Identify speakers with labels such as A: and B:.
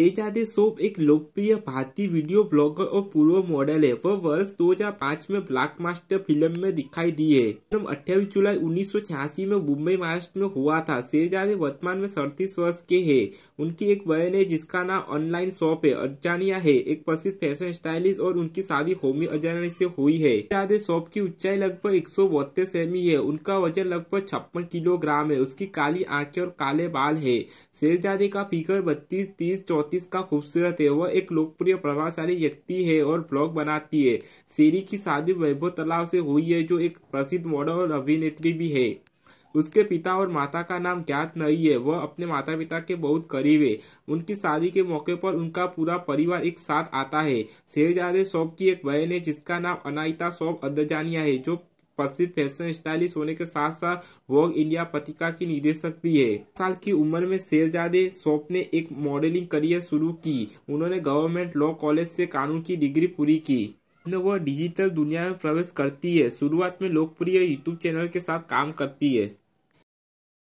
A: एजादे soap एक लोकप्रिय भारतीय वीडियो ब्लॉगर और पूर्व मॉडल है वह वर्ष 2005 में ब्लैक मास्टर फिल्म में दिखाई दी है फिल्म अट्ठाईस जुलाई उन्नीस में मुंबई महाराष्ट्र में हुआ था शेरजादे वर्तमान में सड़तीस वर्ष के है उनकी एक बहन है जिसका नाम ऑनलाइन शॉप है अजानिया है एक प्रसिद्ध फैशन स्टाइलिस्ट और उनकी शादी होमी अजानी से हुई है शेरजादे शॉप की ऊंचाई लगभग एक सौ सेमी है उनका वजन लगभग छप्पन किलोग्राम है उसकी काली आंखें और काले बाल है शेरजादे का फिगर बत्तीस तीस चौंतीस का खूबसूरत है वह एक लोकप्रिय प्रभावशाली व्यक्ति है और ब्लॉग बनाती है शेरी की शादी वैभव तलाव से हुई है जो एक प्रसिद्ध मॉडल और अभिनेत्री भी है उसके पिता और माता का नाम ज्ञात नहीं है वह अपने माता पिता के बहुत करीब है उनकी शादी के मौके पर उनका पूरा परिवार एक साथ आता है शेरजादे शोभ की एक बहन है जिसका नाम अनाइता शोभ अदजानिया है जो प्रसिद्ध फैशन स्टाइलिस्ट होने के साथ साथ वॉग इंडिया पत्रिका की निदेशक भी है साल की उम्र में शेरजादे सोप ने एक मॉडलिंग करियर शुरू की उन्होंने गवर्नमेंट लॉ कॉलेज से कानून की डिग्री पूरी की वह डिजिटल दुनिया में प्रवेश करती है शुरुआत में लोकप्रिय यूट्यूब चैनल के साथ काम करती है